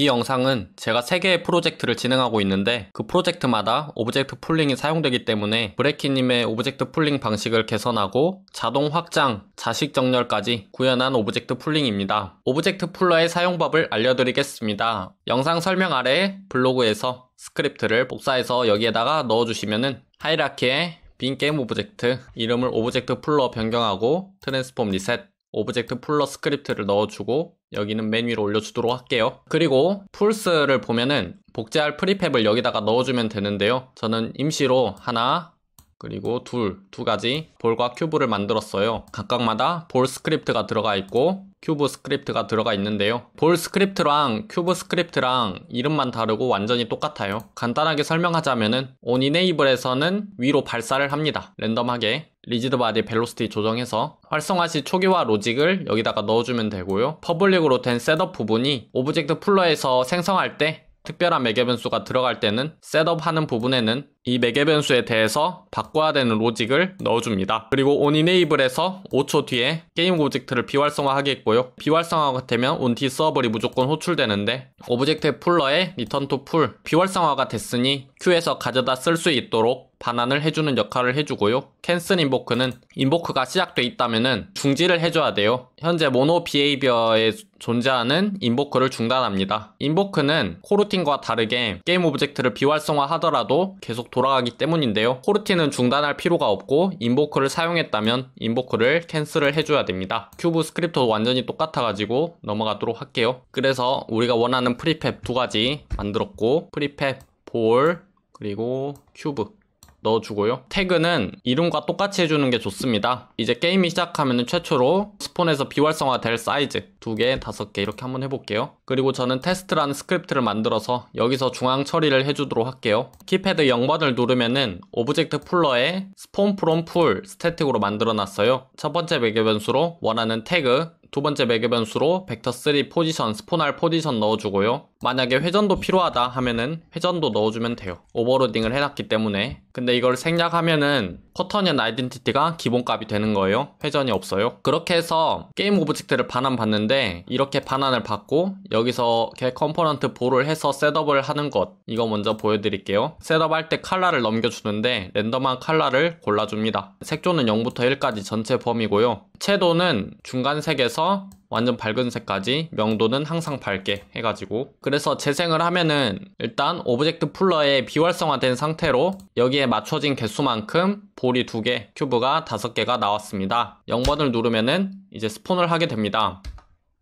이 영상은 제가 3개의 프로젝트를 진행하고 있는데 그 프로젝트마다 오브젝트 풀링이 사용되기 때문에 브레키님의 오브젝트 풀링 방식을 개선하고 자동 확장, 자식 정렬까지 구현한 오브젝트 풀링입니다. 오브젝트 풀러의 사용법을 알려드리겠습니다. 영상 설명 아래에 블로그에서 스크립트를 복사해서 여기에다가 넣어주시면 하이라키에 빈 게임 오브젝트 이름을 오브젝트 풀러 변경하고 트랜스폼 리셋 오브젝트 풀러 스크립트를 넣어주고 여기는 맨 위로 올려주도록 할게요. 그리고 풀스를 보면은 복제할 프리팹을 여기다가 넣어주면 되는데요. 저는 임시로 하나 그리고 둘, 두 가지 볼과 큐브를 만들었어요. 각각마다 볼 스크립트가 들어가 있고 큐브 스크립트가 들어가 있는데요. 볼 스크립트랑 큐브 스크립트랑 이름만 다르고 완전히 똑같아요. 간단하게 설명하자면은 온 이네이블에서는 위로 발사를 합니다. 랜덤하게 리지드 바디 벨로시티 조정해서 활성화 시 초기화 로직을 여기다가 넣어주면 되고요. 퍼블릭으로 된 셋업 부분이 오브젝트 풀러에서 생성할 때 특별한 매개변수가 들어갈 때는 셋업하는 부분에는 이 매개변수에 대해서 바꿔야 되는 로직을 넣어줍니다. 그리고 온이네이블에서 5초 뒤에 게임 오브젝트를 비활성화하겠고요. 비활성화가 되면 온티 서버블이 무조건 호출되는데 오브젝트 풀러에 리턴 투풀 비활성화가 됐으니 큐에서 가져다 쓸 수 있도록 반환을 해주는 역할을 해주고요. 캔슨 인보크는 인보크가 시작돼 있다면은 중지를 해줘야 돼요. 현재 모노 비에이비어에 존재하는 인보크를 중단합니다. 인보크는 코루틴과 다르게 게임 오브젝트를 비활성화하더라도 계속 돌아가기 때문인데요. 코루틴은 중단할 필요가 없고 인보크를 사용했다면 인보크를 캔슬을 해줘야 됩니다. 큐브 스크립트 완전히 똑같아가지고 넘어가도록 할게요. 그래서 우리가 원하는 프리팹 두 가지 만들었고 프리팹 볼 그리고 큐브 넣어주고요. 태그는 이름과 똑같이 해주는 게 좋습니다. 이제 게임이 시작하면 최초로 스폰에서 비활성화될 사이즈 2개, 5개 이렇게 한번 해볼게요. 그리고 저는 테스트라는 스크립트를 만들어서 여기서 중앙 처리를 해주도록 할게요. 키패드 0번을 누르면은 오브젝트 풀러에 스폰 프롬 풀 스태틱으로 만들어놨어요. 첫 번째 매개 변수로 원하는 태그 두 번째 매개 변수로 벡터3 포지션, 스포날 포지션 넣어주고요. 만약에 회전도 필요하다 하면은 회전도 넣어주면 돼요. 오버로딩을 해놨기 때문에. 근데 이걸 생략하면은 커터니언 아이덴티티가 기본값이 되는 거예요. 회전이 없어요. 그렇게 해서 게임 오브젝트를 반환 받는데 이렇게 반환을 받고 여기서 개 컴포넌트 볼을 해서 셋업을 하는 것 이거 먼저 보여드릴게요. 셋업할 때 칼라를 넘겨주는데 랜덤한 칼라를 골라줍니다. 색조는 0부터 1까지 전체 범위고요. 채도는 중간색에서 해서 완전 밝은 색까지 명도는 항상 밝게 해가지고 그래서 재생을 하면은 일단 오브젝트 풀러에 비활성화된 상태로 여기에 맞춰진 개수만큼 볼이 2개, 큐브가 5개가 나왔습니다. 0번을 누르면은 이제 스폰을 하게 됩니다.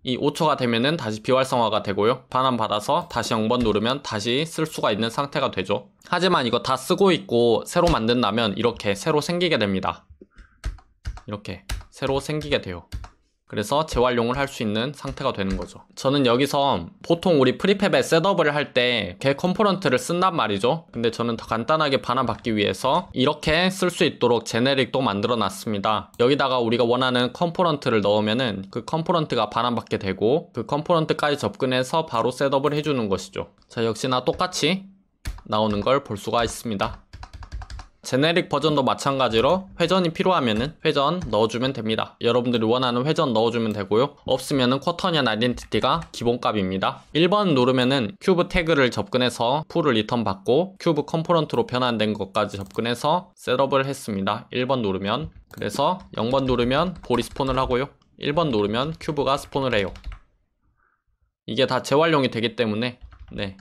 이 5초가 되면은 다시 비활성화가 되고요. 반환 받아서 다시 0번 누르면 다시 쓸 수가 있는 상태가 되죠. 하지만 이거 다 쓰고 있고 새로 만든다면 이렇게 새로 생기게 됩니다. 이렇게 새로 생기게 돼요. 그래서 재활용을 할 수 있는 상태가 되는 거죠. 저는 여기서 보통 우리 프리팹의 셋업을 할 때 개 컴포넌트를 쓴단 말이죠. 근데 저는 더 간단하게 반환받기 위해서 이렇게 쓸 수 있도록 제네릭도 만들어 놨습니다. 여기다가 우리가 원하는 컴포넌트를 넣으면은 그 컴포넌트가 반환받게 되고 그 컴포넌트까지 접근해서 바로 셋업을 해주는 것이죠. 자, 역시나 똑같이 나오는 걸 볼 수가 있습니다. 제네릭 버전도 마찬가지로 회전이 필요하면 회전 넣어주면 됩니다. 여러분들이 원하는 회전 넣어주면 되고요. 없으면 쿼터니 아이덴티티가 기본값입니다. 1번 누르면 큐브 태그를 접근해서 풀을 리턴 받고 큐브 컴포넌트로 변환된 것까지 접근해서 셋업을 했습니다. 1번 누르면 그래서 0번 누르면 볼이 스폰을 하고요. 1번 누르면 큐브가 스폰을 해요. 이게 다 재활용이 되기 때문에 네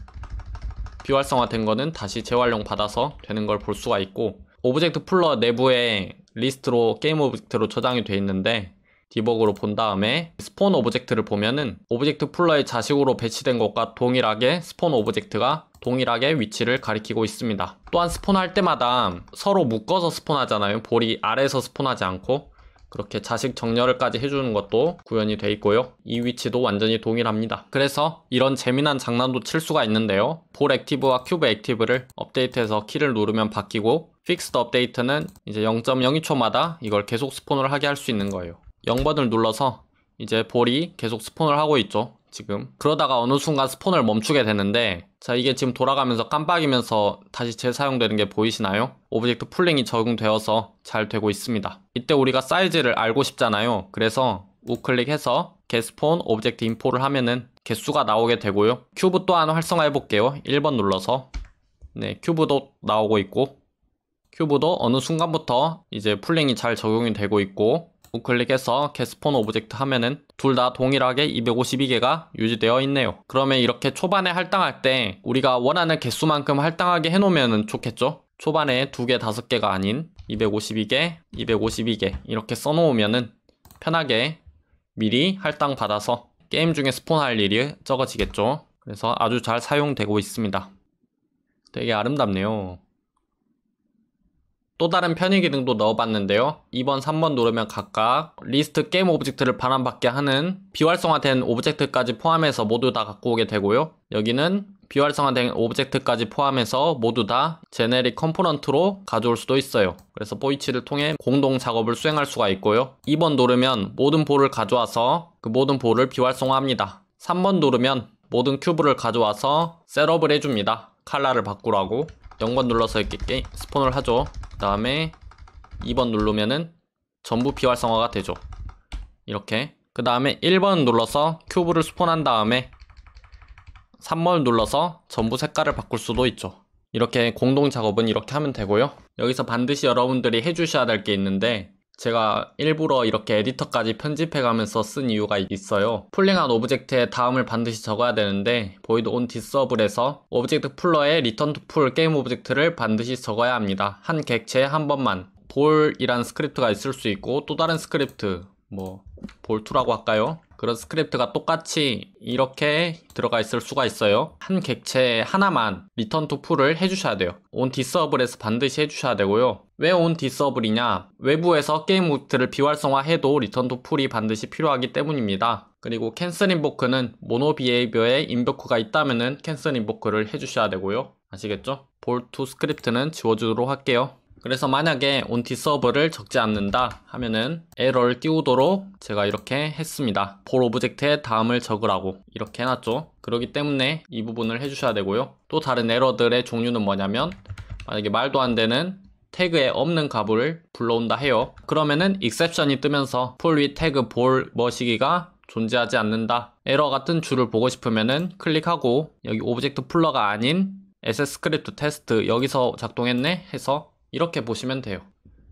비활성화된 거는 다시 재활용 받아서 되는 걸 볼 수가 있고 오브젝트 풀러 내부에 리스트로 게임 오브젝트로 저장이 돼 있는데 디버그로 본 다음에 스폰 오브젝트를 보면은 오브젝트 풀러의 자식으로 배치된 것과 동일하게 스폰 오브젝트가 동일하게 위치를 가리키고 있습니다. 또한 스폰할 때마다 서로 묶어서 스폰하잖아요. 볼이 아래에서 스폰하지 않고 그렇게 자식 정렬을까지 해주는 것도 구현이 돼 있고요. 이 위치도 완전히 동일합니다. 그래서 이런 재미난 장난도 칠 수가 있는데요. 볼 액티브와 큐브 액티브를 업데이트해서 키를 누르면 바뀌고 픽스드 업데이트는 이제 0.02초마다 이걸 계속 스폰을 하게 할 수 있는 거예요. 0번을 눌러서 이제 볼이 계속 스폰을 하고 있죠. 지금. 그러다가 어느 순간 스폰을 멈추게 되는데 자 이게 지금 돌아가면서 깜빡이면서 다시 재사용되는 게 보이시나요? 오브젝트 풀링이 적용되어서 잘 되고 있습니다. 이때 우리가 사이즈를 알고 싶잖아요. 그래서 우클릭해서 게스폰 오브젝트 인포를 하면은 개수가 나오게 되고요. 큐브 또한 활성화해 볼게요. 1번 눌러서 네 큐브도 나오고 있고 큐브도 어느 순간부터 이제 풀링이 잘 적용이 되고 있고 우클릭해서 게스폰 오브젝트 하면은둘 다 동일하게 252개가 유지되어 있네요. 그러면 이렇게 초반에 할당할 때 우리가 원하는 개수만큼 할당하게 해놓으면 좋겠죠? 초반에 2개, 5개가 아닌 252개, 252개 이렇게 써놓으면 편하게 미리 할당 받아서 게임 중에 스폰할 일이 적어지겠죠. 그래서 아주 잘 사용되고 있습니다. 되게 아름답네요. 또 다른 편의 기능도 넣어봤는데요. 2번, 3번 누르면 각각 리스트 게임 오브젝트를 반환받게 하는 비활성화된 오브젝트까지 포함해서 모두 다 갖고 오게 되고요. 여기는 비활성화된 오브젝트까지 포함해서 모두 다 제네릭 컴포넌트로 가져올 수도 있어요. 그래서 보이치를 통해 공동 작업을 수행할 수가 있고요. 2번 누르면 모든 볼을 가져와서 그 모든 볼을 비활성화합니다. 3번 누르면 모든 큐브를 가져와서 셋업을 해줍니다. 칼라를 바꾸라고 0번 눌러서 이렇게 게임, 스폰을 하죠. 그 다음에 2번 누르면은 전부 비활성화가 되죠 이렇게 그 다음에 1번 눌러서 큐브를 스폰한 다음에 3번 눌러서 전부 색깔을 바꿀 수도 있죠 이렇게 공동 작업은 이렇게 하면 되고요 여기서 반드시 여러분들이 해주셔야 될 게 있는데 제가 일부러 이렇게 에디터까지 편집해가면서 쓴 이유가 있어요. 풀링한 오브젝트의 다음을 반드시 적어야 되는데 보이드 온 디서블에서 오브젝트 풀러에 리턴 투 풀 게임 오브젝트를 반드시 적어야 합니다. 한 객체에 한 번만 볼이란 스크립트가 있을 수 있고 또 다른 스크립트 뭐 볼투라고 할까요? 그런 스크립트가 똑같이 이렇게 들어가 있을 수가 있어요 한 객체 에 하나만 리턴 투 풀을 해주셔야 돼요 온 디서블에서 반드시 해주셔야 되고요 왜 온 디서블이냐 외부에서 게임 루트를 비활성화해도 리턴 투 풀이 반드시 필요하기 때문입니다 그리고 캔슬 인보크는 모노 비헤이비어에 인보크가 있다면 은 캔슬 인보크를 해주셔야 되고요 아시겠죠? 볼투 스크립트는 지워주도록 할게요 그래서 만약에 온티 서버를 적지 않는다 하면은 에러를 띄우도록 제가 이렇게 했습니다. 볼 오브젝트에 다음을 적으라고 이렇게 해놨죠. 그러기 때문에 이 부분을 해주셔야 되고요. 또 다른 에러들의 종류는 뭐냐면 만약에 말도 안 되는 태그에 없는 값을 불러온다 해요. 그러면은 exception이 뜨면서 p u i 태그 볼 머시기가 존재하지 않는다. 에러 같은 줄을 보고 싶으면은 클릭하고 여기 오브젝트 풀러가 아닌 SS 스크립트 테스트 여기서 작동했네 해서 이렇게 보시면 돼요.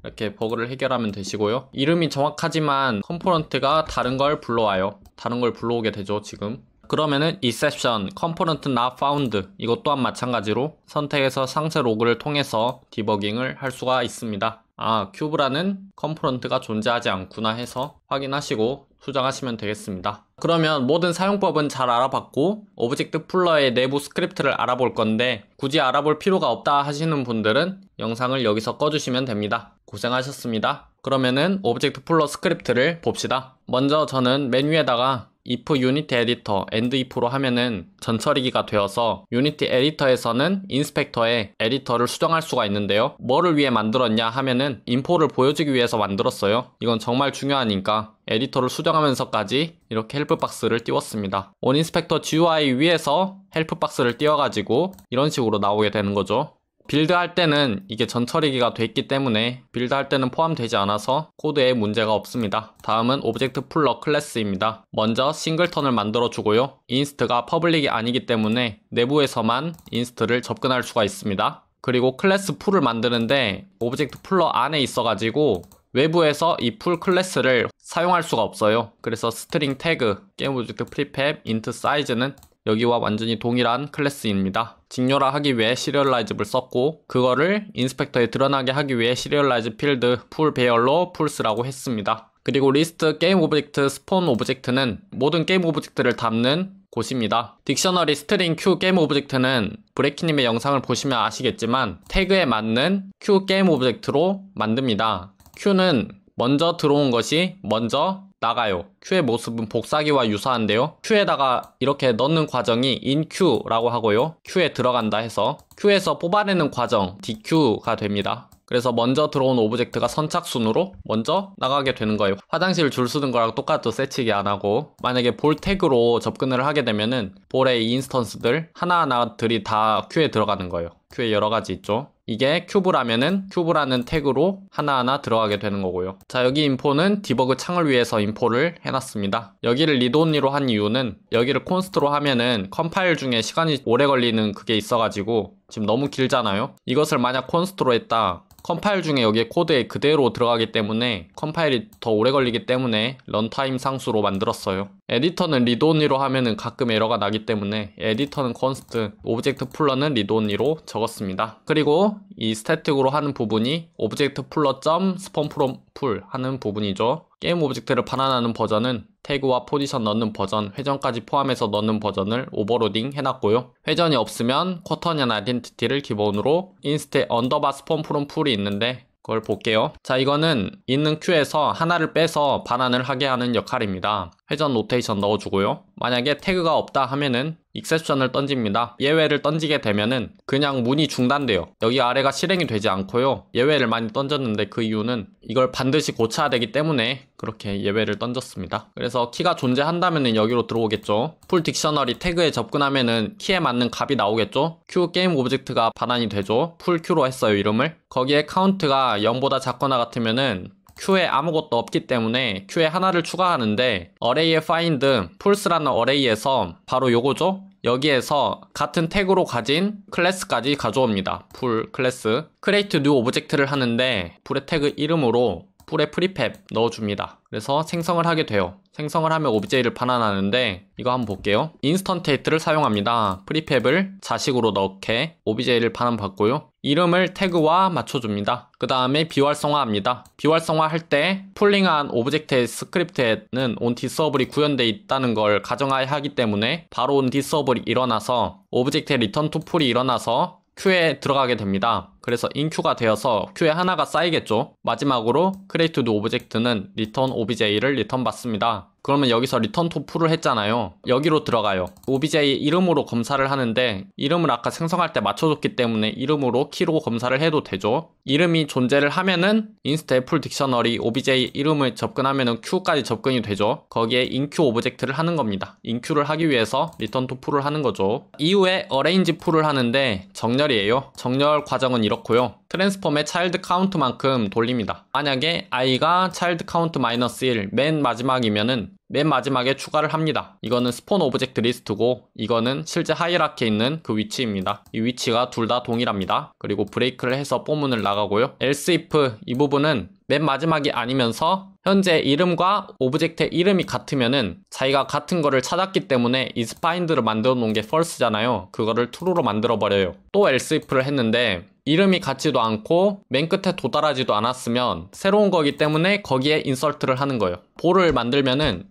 이렇게 버그를 해결하면 되시고요. 이름이 정확하지만 컴포넌트가 다른 걸 불러와요. 다른 걸 불러오게 되죠, 지금. 그러면은 exception, component not found 이것 또한 마찬가지로 선택해서 상세 로그를 통해서 디버깅을 할 수가 있습니다. 아 큐브라는 컴포넌트가 존재하지 않구나 해서 확인하시고 수정하시면 되겠습니다 그러면 모든 사용법은 잘 알아봤고 오브젝트 풀러의 내부 스크립트를 알아볼 건데 굳이 알아볼 필요가 없다 하시는 분들은 영상을 여기서 꺼주시면 됩니다 고생하셨습니다 그러면은 오브젝트 풀러 스크립트를 봅시다 먼저 저는 맨 위에다가 if unity editor and if로 하면은 전처리기가 되어서 unity editor에서는 인스펙터에 에디터를 수정할 수가 있는데요. 뭐를 위해 만들었냐 하면은 인포를 보여주기 위해서 만들었어요. 이건 정말 중요하니까 에디터를 수정하면서까지 이렇게 헬프 박스를 띄웠습니다. 온인스펙터 GUI 위에서 헬프 박스를 띄워가지고 이런 식으로 나오게 되는 거죠. 빌드 할 때는 이게 전처리기가 됐기 때문에 빌드 할 때는 포함되지 않아서 코드에 문제가 없습니다. 다음은 오브젝트 풀러 클래스입니다. 먼저 싱글턴을 만들어 주고요. 인스트가 퍼블릭이 아니기 때문에 내부에서만 인스트를 접근할 수가 있습니다. 그리고 클래스 풀을 만드는데 오브젝트 풀러 안에 있어가지고 외부에서 이 풀 클래스를 사용할 수가 없어요. 그래서 스트링 태그, 게임 오브젝트 프리팹, 인트 사이즈는 여기와 완전히 동일한 클래스입니다. 직렬화 하기 위해 시리얼라이즈를 썼고 그거를 인스펙터에 드러나게 하기 위해 시리얼라이즈 필드 풀 배열로 풀스라고 했습니다. 그리고 리스트 게임 오브젝트 스폰 오브젝트는 모든 게임 오브젝트를 담는 곳입니다. 딕셔너리 스트링 q 게임 오브젝트는 브레키님의 영상을 보시면 아시겠지만 태그에 맞는 q 게임 오브젝트로 만듭니다. q는 먼저 들어온 것이 먼저 나가요. Q의 모습은 복사기와 유사한데요. Q에다가 이렇게 넣는 과정이 인큐라고 하고요. Q에 들어간다 해서 Q에서 뽑아내는 과정 DQ가 됩니다. 그래서 먼저 들어온 오브젝트가 선착순으로 먼저 나가게 되는 거예요. 화장실 줄 쓰는 거랑 똑같죠. 세치기 안 하고. 만약에 볼 태그로 접근을 하게 되면은 볼의 인스턴스들 하나하나들이 다 큐에 들어가는 거예요. 큐에 여러 가지 있죠. 이게 큐브라면은 큐브라는 태그로 하나하나 들어가게 되는 거고요. 자 여기 인포는 디버그 창을 위해서 인포를 해놨습니다. 여기를 리드온리로 한 이유는 여기를 콘스트로 하면은 컴파일 중에 시간이 오래 걸리는 그게 있어가지고 지금 너무 길잖아요. 이것을 만약 콘스트로 했다 컴파일 중에 여기에 코드에 그대로 들어가기 때문에 컴파일이 더 오래 걸리기 때문에 런타임 상수로 만들었어요. 에디터는 리드온리로 하면은 가끔 에러가 나기 때문에 에디터는 const, 오브젝트 풀러는 리드온리로 적었습니다. 그리고 이 스태틱으로 하는 부분이 오브젝트 풀러 점 스펀 프롬 풀 하는 부분이죠. 게임 오브젝트를 반환하는 버전은 태그와 포지션 넣는 버전, 회전까지 포함해서 넣는 버전을 오버로딩 해놨고요. 회전이 없으면 쿼터년 아이덴티티를 기본으로 인스테 언더바 스폰 프롬 풀이 있는데 그걸 볼게요. 자, 이거는 있는 큐에서 하나를 빼서 반환을 하게 하는 역할입니다. 회전 로테이션 넣어주고요. 만약에 태그가 없다 하면은 익셉션을 던집니다. 예외를 던지게 되면은 그냥 문이 중단돼요. 여기 아래가 실행이 되지 않고요. 예외를 많이 던졌는데 그 이유는 이걸 반드시 고쳐야 되기 때문에 그렇게 예외를 던졌습니다. 그래서 키가 존재한다면은 여기로 들어오겠죠. 풀 딕셔너리 태그에 접근하면은 키에 맞는 값이 나오겠죠. q 게임 오브젝트가 반환이 되죠. 풀 q로 했어요 이름을. 거기에 카운트가 0보다 작거나 같으면은 큐에 아무것도 없기 때문에 큐에 하나를 추가하는데 a r r a y 의 find, p u l s e 라는 a r r a y 에서 바로 요거죠? 여기에서 같은 태그로 가진 클래스까지 가져옵니다. 풀 클래스 create new object를 하는데 불의 태그 이름으로 불의 프리팹 넣어줍니다. 그래서 생성을 하게 돼요. 생성을 하면 오브제를 반환하는데 이거 한번 볼게요. 인스턴테이트를 사용합니다. 프리팹을 자식으로 넣게 오브제를 반환받고요. 이름을 태그와 맞춰줍니다. 그 다음에 비활성화합니다. 비활성화할 때 풀링한 오브젝트의 스크립트에는 o n d s 온디서 e 이 구현되어 있다는 걸 가정하여 하기 때문에 바로 o n d s 온디서 e 이 일어나서 오브젝트의 리턴 투풀이 일어나서 큐에 들어가게 됩니다. 그래서 인큐가 되어서 큐에 하나가 쌓이겠죠. 마지막으로 created 오브젝트는 return obj를 리턴 받습니다. 그러면 여기서 r e t u 리턴 토프을 했잖아요. 여기로 들어가요. OBJ 이름으로 검사를 하는데 이름을 아까 생성할 때 맞춰줬기 때문에 이름으로 키로 검사를 해도 되죠. 이름이 존재를 하면은 인스타 애플 딕셔너리 OBJ 이름을 접근하면은 Q까지 접근이 되죠. 거기에 inq 오브젝트를 하는 겁니다. i n q 를 하기 위해서 r e t u 리턴 토프을 하는 거죠. 이후에 어레인지 풀을 하는데 정렬이에요. 정렬 과정은 이렇고요. 트랜스폼의 child c o u n t 만큼 돌립니다. 만약에 i가 child c o u n t 1맨 마지막이면은 맨 마지막에 추가를 합니다. 이거는 스폰 오브젝트 리스트고 이거는 실제 하이라키에 있는 그 위치입니다. 이 위치가 둘 다 동일합니다. 그리고 브레이크를 해서 뽀문을 나가고요. else if 이 부분은 맨 마지막이 아니면서 현재 이름과 오브젝트의 이름이 같으면은 자기가 같은 거를 찾았기 때문에 isfind를 만들어 놓은 게 false잖아요. 그거를 true로 만들어 버려요. 또 else if를 했는데 이름이 같지도 않고 맨 끝에 도달하지도 않았으면 새로운 거기 때문에 거기에 인설트를 하는 거예요. 볼을 만들면은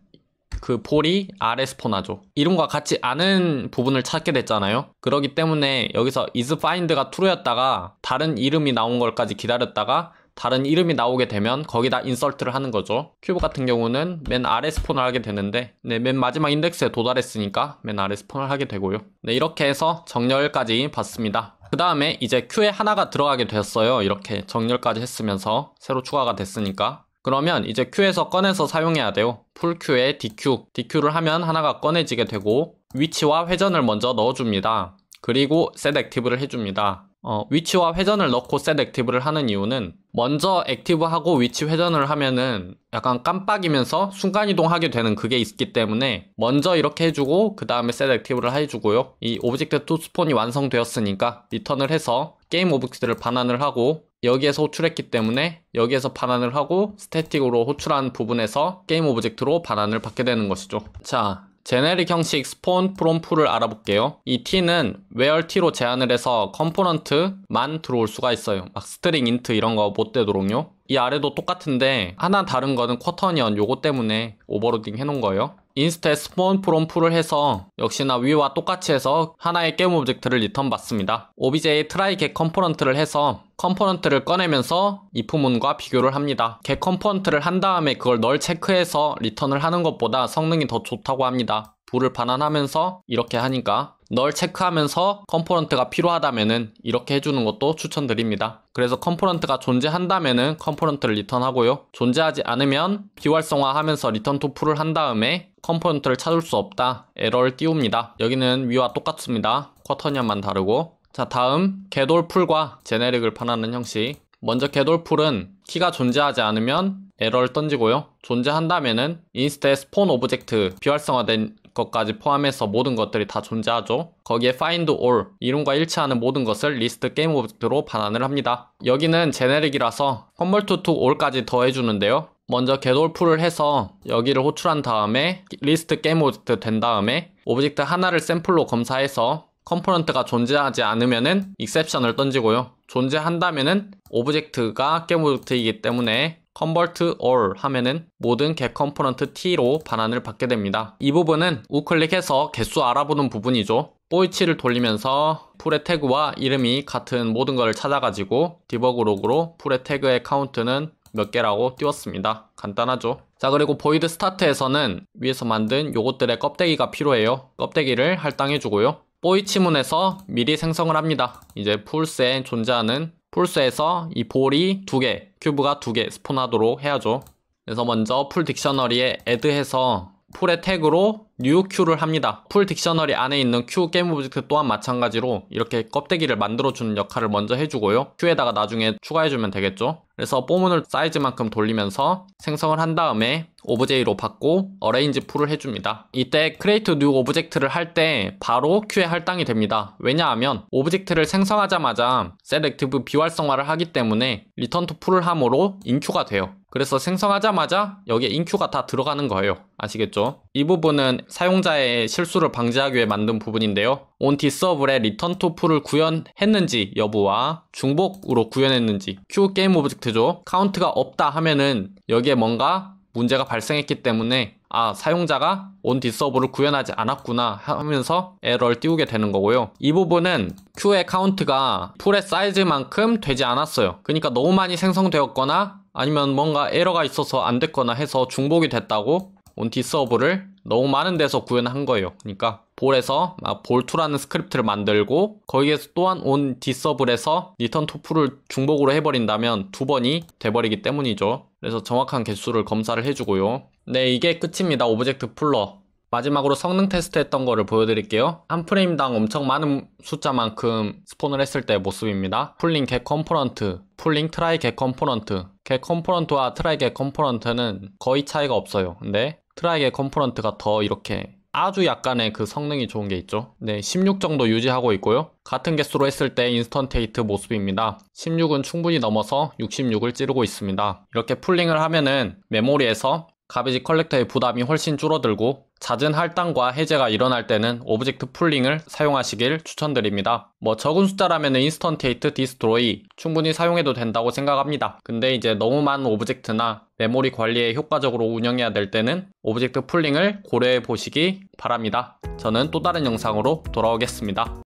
그폴이 r s 스포나죠 이름과 같이 않은 부분을 찾게 됐잖아요. 그러기 때문에 여기서 is find가 true였다가 다른 이름이 나온 걸까지 기다렸다가 다른 이름이 나오게 되면 거기다 인설트를 하는 거죠. 큐브 같은 경우는 맨 아래 스폰을 하게 되는데 네, 맨 마지막 인덱스에 도달했으니까 맨 아래 스폰을 하게 되고요. 네, 이렇게 해서 정렬까지 봤습니다. 그 다음에 이제 큐에 하나가 들어가게 되었어요. 이렇게 정렬까지 했으면서 새로 추가가 됐으니까 그러면 이제 Q에서 꺼내서 사용해야 돼요. 풀 Q에 DQ, DQ를 하면 하나가 꺼내지게 되고 위치와 회전을 먼저 넣어줍니다. 그리고 set active를 해줍니다. 어, 위치와 회전을 넣고 set active를 하는 이유는 먼저 액티브하고 위치 회전을 하면은 약간 깜빡이면서 순간이동하게 되는 그게 있기 때문에 먼저 이렇게 해주고 그 다음에 set active를 해주고요. 이 object to spawn이 완성되었으니까 리턴을 해서 게임 오브젝트를 반환을 하고 여기에서 호출했기 때문에 여기에서 반환을 하고 스태틱으로 호출한 부분에서 게임 오브젝트로 반환을 받게 되는 것이죠. 자, 제네릭 형식 스폰 프롬프를 알아볼게요. 이 t는 where t로 제한을 해서 컴포넌트만 들어올 수가 있어요. 막 스트링 인트 이런 거 못 되도록요. 이 아래도 똑같은데 하나 다른 거는 쿼터니언 요거 때문에 오버로딩 해놓은 거예요. 인스테 스폰 프롬 프를 해서 역시나 위와 똑같이 해서 하나의 게임 오브젝트를 리턴 받습니다. OBJ 트라이 겟 컴포넌트를 해서 컴포넌트를 꺼내면서 이프문과 비교를 합니다. 겟 컴포넌트를 한 다음에 그걸 널 체크해서 리턴을 하는 것보다 성능이 더 좋다고 합니다. 불을 반환하면서 이렇게 하니까 널 체크하면서 컴포넌트가 필요하다면은 이렇게 해주는 것도 추천드립니다. 그래서 컴포넌트가 존재한다면은 컴포넌트를 리턴하고요. 존재하지 않으면 비활성화하면서 리턴 투 풀을 한 다음에 컴포넌트를 찾을 수 없다 에러를 띄웁니다. 여기는 위와 똑같습니다. 쿼터년만 다르고 자 다음 개돌풀과 제네릭을 판하는 형식 먼저 개돌풀은 키가 존재하지 않으면 에러를 던지고요. 존재한다면은 인스테 스폰 오브젝트 비활성화된 것까지 포함해서 모든 것들이 다 존재하죠. 거기에 find all, 이론과 일치하는 모든 것을 리스트 게임 오브젝트로 반환을 합니다. 여기는 제네릭이라서 험벌 투투 all까지 더해주는데요. 먼저 개돌풀을 해서 여기를 호출한 다음에 리스트 게임 오브젝트 된 다음에 오브젝트 하나를 샘플로 검사해서 컴포넌트가 존재하지 않으면은 e 셉션을 던지고요. 존재한다면은 오브젝트가 게임 오브젝트이기 때문에 convert all 하면은 모든 get 컴포넌트 t로 반환을 받게 됩니다. 이 부분은 우클릭해서 개수 알아보는 부분이죠. 포이치를 돌리면서 풀의 태그와 이름이 같은 모든 것을 찾아가지고 디버그 로그로 풀의 태그의 카운트는 몇 개라고 띄웠습니다. 간단하죠. 자 그리고 보이드 스타트에서는 위에서 만든 요것들의 껍데기가 필요해요. 껍데기를 할당해주고요. 포이치문에서 미리 생성을 합니다. 이제 풀스에 존재하는 폴스에서 이 볼이 두 개, 큐브가 두 개 스폰하도록 해야죠. 그래서 먼저 풀 딕셔너리에 add해서 풀의 태그로 뉴욕 큐를 합니다. 풀 딕셔너리 안에 있는 큐 게임 오브젝트 또한 마찬가지로 이렇게 껍데기를 만들어주는 역할을 먼저 해주고요. 큐에다가 나중에 추가해주면 되겠죠. 그래서 뽀문을 사이즈만큼 돌리면서 생성을 한 다음에 오브제이로 받고 어레인지 풀을 해줍니다. 이때 크레이트 뉴 오브젝트를 할 때 바로 큐에 할당이 됩니다. 왜냐하면 오브젝트를 생성하자마자 셀렉티브 비활성화를 하기 때문에 리턴 t 풀을 함으로 인큐가 돼요. 그래서 생성하자마자 여기에 인큐가 다 들어가는 거예요. 아시겠죠? 이 부분은 사용자의 실수를 방지하기 위해 만든 부분인데요. 온티 서블의 리턴 토프를 구현했는지 여부와 중복으로 구현했는지 q 게임 오브젝트죠. 카운트가 없다 하면은 여기에 뭔가 문제가 발생했기 때문에 아 사용자가 온디서블을 구현하지 않았구나 하면서 에러를 띄우게 되는 거고요 이 부분은 Q의 카운트가 풀의 사이즈만큼 되지 않았어요 그러니까 너무 많이 생성되었거나 아니면 뭔가 에러가 있어서 안 됐거나 해서 중복이 됐다고 온티 서블을 너무 많은 데서 구현한 거예요. 그러니까 볼에서 볼투라는 스크립트를 만들고 거기에서 또한 온 디서블에서 리턴 토플을 중복으로 해버린다면 두 번이 돼버리기 때문이죠. 그래서 정확한 개수를 검사를 해주고요. 네, 이게 끝입니다. 오브젝트 풀러. 마지막으로 성능 테스트 했던 거를 보여드릴게요. 한 프레임당 엄청 많은 숫자만큼 스폰을 했을 때 모습입니다. 풀링 개 컴포넌트, 풀링 트라이 개 컴포넌트, 개 컴포넌트와 트라이 개 컴포넌트는 거의 차이가 없어요. 근데 트라이의 컴포넌트가 더 이렇게 아주 약간의 그 성능이 좋은 게 있죠. 네, 16 정도 유지하고 있고요. 같은 개수로 했을 때 인스턴테이트 모습입니다. 16은 충분히 넘어서 66을 찌르고 있습니다. 이렇게 풀링을 하면은 메모리에서 가비지 컬렉터의 부담이 훨씬 줄어들고 잦은 할당과 해제가 일어날 때는 오브젝트 풀링을 사용하시길 추천드립니다. 뭐 적은 숫자라면 인스턴테이트 디스트로이 충분히 사용해도 된다고 생각합니다. 근데 이제 너무 많은 오브젝트나 메모리 관리에 효과적으로 운영해야 될 때는 오브젝트 풀링을 고려해 보시기 바랍니다. 저는 또 다른 영상으로 돌아오겠습니다.